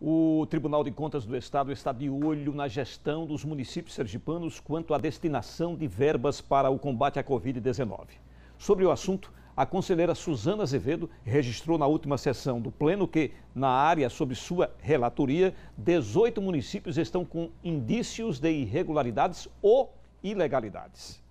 O Tribunal de Contas do Estado está de olho na gestão dos municípios sergipanos quanto à destinação de verbas para o combate à Covid-19. Sobre o assunto, a conselheira Suzana Azevedo registrou na última sessão do Pleno que, na área sob sua relatoria, 18 municípios estão com indícios de irregularidades ou ilegalidades.